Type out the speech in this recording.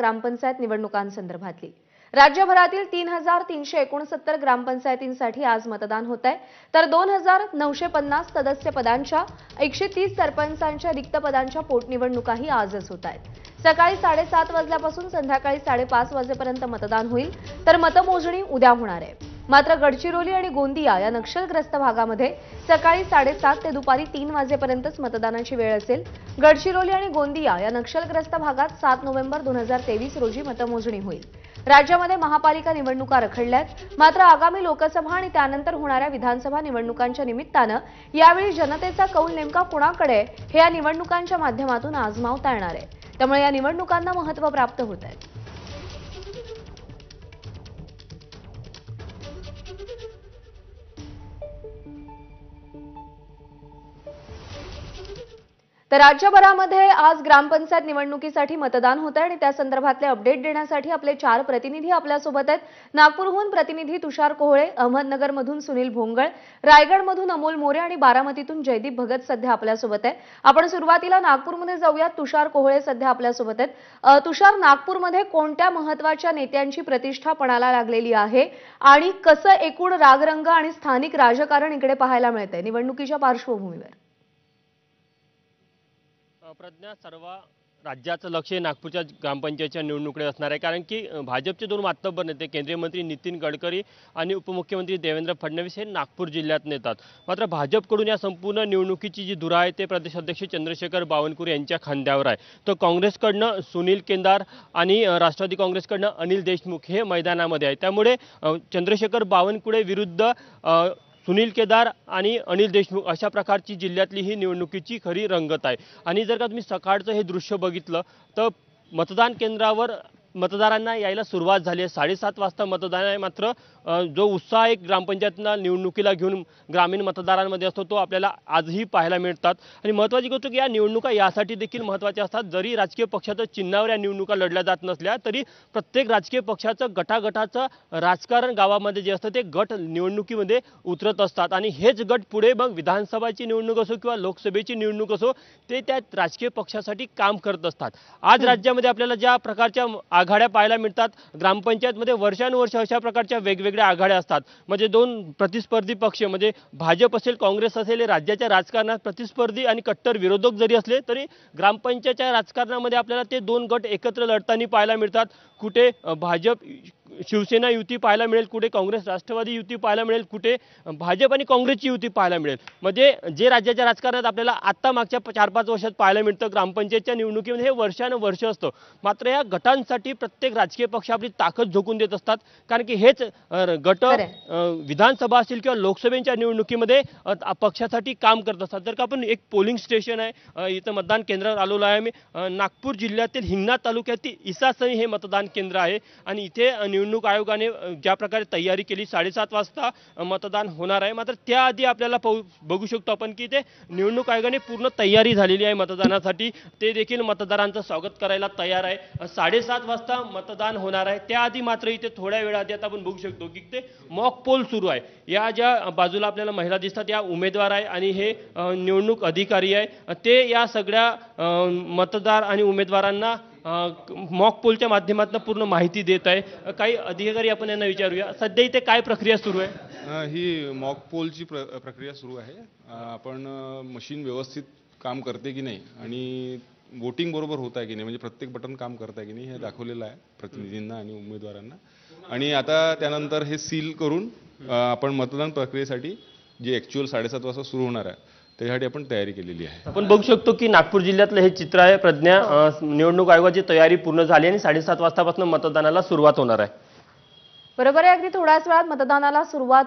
ग्रामपंचायत निवडणुकांसंदर्भातली राज्यभरातील तीन हजार तीनशे एकोणसत्तर ग्रामपंचायतींसाठी आज मतदान होत आहे तर दोन हजार नऊशे पन्नास सदस्य पदांच्या एकशे तीस सरपंचांच्या रिक्त पदांच्या पोटनिवडणुकाही आजच होत आहेत सकाळी साडेसात वाजल्यापासून संध्याकाळी साडेपाच वाजेपर्यंत मतदान होईल तर मतमोजणी उद्या होणार आहे मात्र गडचिरोली आणि गोंदिया या नक्षलग्रस्त भागामध्ये सकाळी साडेसात ते दुपारी तीन वाजेपर्यंतच मतदानाची वेळ असेल गडचिरोली आणि गोंदिया या नक्षलग्रस्त भागात सात नोव्हेंबर दोन हजार तेवीस रोजी मतमोजणी होईल राज्यामध्ये महापालिका निवडणुका रखडल्यात मात्र आगामी लोकसभा आणि त्यानंतर होणाऱ्या विधानसभा निवडणुकांच्या निमित्तानं यावेळी जनतेचा कौल नेमका कुणाकडे हे या निवडणुकांच्या माध्यमातून आजमावता येणार आहे त्यामुळे या निवडणुकांना महत्त्व प्राप्त होत आहे तर राज्यभरामध्ये आज ग्रामपंचायत निवडणुकीसाठी मतदान होत आहे आणि त्या संदर्भातले अपडेट देण्यासाठी आपले चार प्रतिनिधी आपल्यासोबत आहेत नागपूरहून प्रतिनिधी तुषार कोहळे अहमदनगरमधून सुनील भोंगळ रायगडमधून अमोल मोरे आणि बारामतीतून जयदीप भगत सध्या आपल्यासोबत आहे आपण सुरुवातीला नागपूरमध्ये जाऊया तुषार कोहळे सध्या आपल्यासोबत आहेत तुषार नागपूरमध्ये कोणत्या महत्वाच्या नेत्यांची प्रतिष्ठा पणाला लागलेली आहे आणि कसं एकूण रागरंग आणि स्थानिक राजकारण इकडे पाहायला मिळत आहे निवडणुकीच्या पार्श्वभूमीवर प्रज्ञा सर्व राज्याचं लक्ष नागपूरच्या ग्रामपंचायतच्या निवडणुकीकडे असणार आहे कारण की भाजपचे दोन मातब्बर नेते केंद्रीय मंत्री नितीन गडकरी आणि उपमुख्यमंत्री देवेंद्र फडणवीस हे नागपूर जिल्ह्यात नेतात मात्र भाजपकडून या संपूर्ण निवडणुकीची जी धुरा आहे ते प्रदेशाध्यक्ष चंद्रशेखर बावनकुळे यांच्या खांद्यावर आहे तर काँग्रेसकडनं सुनील केंदार आणि राष्ट्रवादी काँग्रेसकडनं अनिल देशमुख हे मैदानामध्ये आहे त्यामुळे चंद्रशेखर बावनकुळे विरुद्ध सुनील केदार आणि अनिल देशमुख अशा प्रकारची जिल्ह्यातली ही निवडणुकीची खरी रंगत आहे आणि जर का तुम्ही सकाळचं हे दृश्य बघितलं तर मतदान केंद्रावर मतदारांना यायला सुरुवात झाली आहे साडेसात वाजता मतदान मात्र जो उत्साह एक ग्रामपंचायतना निवडणुकीला घेऊन ग्रामीण मतदारांमध्ये असतो तो आपल्याला आजही पाहायला मिळतात आणि महत्त्वाची गोष्ट की या निवडणुका यासाठी देखील महत्त्वाच्या असतात जरी राजकीय पक्षाचं चिन्हावर या निवडणुका लढल्या जात नसल्या तरी प्रत्येक राजकीय पक्षाचं गटागटाचं राजकारण गावामध्ये जे असतं ते गट निवडणुकीमध्ये उतरत असतात आणि हेच गट पुढे मग विधानसभाची निवडणूक असो किंवा लोकसभेची निवडणूक असो ते त्या राजकीय पक्षासाठी काम करत असतात आज राज्यामध्ये आपल्याला ज्या प्रकारच्या आघाड्या पाहायला मिळतात ग्रामपंचायतमध्ये वर्षानुवर्ष अशा प्रकारच्या वेगवेगळ्या आघाड्या असतात म्हणजे दोन प्रतिस्पर्धी पक्ष म्हणजे भाजप असेल काँग्रेस असेल राज्याच्या राजकारणात प्रतिस्पर्धी आणि कट्टर विरोधक जरी असले तरी ग्रामपंचायतच्या राजकारणामध्ये आपल्याला ते दोन गट एकत्र लढताना पाहायला मिळतात कुठे भाजप शिवसेना युती पाहायला मिळेल कुठे काँग्रेस राष्ट्रवादी युती पाहायला मिळेल कुठे भाजप आणि काँग्रेसची युती पाहायला मिळेल म्हणजे जे राज्याच्या राजकारणात आपल्याला आत्ता मागच्या चार पाच वर्षात पाहायला मिळतं ग्रामपंचायतच्या निवडणुकीमध्ये हे वर्षानुवर्ष असतं मात्र या गटांसाठी प्रत्येक राजकीय पक्ष आपली ताकद झोकून देत असतात कारण की हेच गट विधानसभा असतील किंवा लोकसभेच्या निवडणुकीमध्ये पक्षासाठी काम करत असतात जर का आपण एक पोलिंग स्टेशन आहे इथं मतदान केंद्रावर आलेलो आहे आम्ही नागपूर जिल्ह्यातील हिंगणा तालुक्यातील इसासई हे मतदान केंद्र आहे आणि इथे निवडणूक निवडणूक आयोगाने ज्या प्रकारे तयारी केली साडेसात वाजता मतदान होणार आहे मात्र त्याआधी आपल्याला बघू शकतो आपण की ते निवडणूक आयोगाने पूर्ण तयारी झालेली आहे मतदानासाठी ते देखील मतदारांचं स्वागत करायला तयार आहे साडेसात वाजता मतदान होणार आहे त्याआधी मात्र इथे थोड्या वेळाआधी आता आपण बघू शकतो की ते मॉक पोल सुरू आहे या ज्या बाजूला आपल्याला महिला दिसतात या उमेदवार आहे आणि हे निवडणूक अधिकारी आहे ते या सगळ्या मतदार आणि उमेदवारांना मॉक पोलच्या माध्यमातून पूर्ण माहिती देत आहे काही अधिकारी आपण यांना विचारूया सध्या इथे काय प्रक्रिया सुरू आहे ही मॉक पोलची प्र प्रक्रिया सुरू आहे आपण मशीन व्यवस्थित काम करते की नाही आणि वोटिंग बरोबर होत आहे की नाही म्हणजे प्रत्येक बटन काम करत आहे की नाही हे दाखवलेलं आहे प्रतिनिधींना आणि उमेदवारांना आणि आता त्यानंतर हे सील करून आपण मतदान प्रक्रियेसाठी जे ॲक्च्युअल साडेसात वाजता सुरू होणार आहे त्यासाठी आपण तयारी केलेली आहे आपण बघू शकतो की नागपूर जिल्ह्यातलं हे चित्र आहे प्रज्ञा निवडणूक आयोगाची तयारी पूर्ण झाली आणि साडेसात वाजतापासून मतदानाला सुरुवात होणार आहे बरोबर आहे अगदी थोड्याच वेळात मतदानाला सुरुवात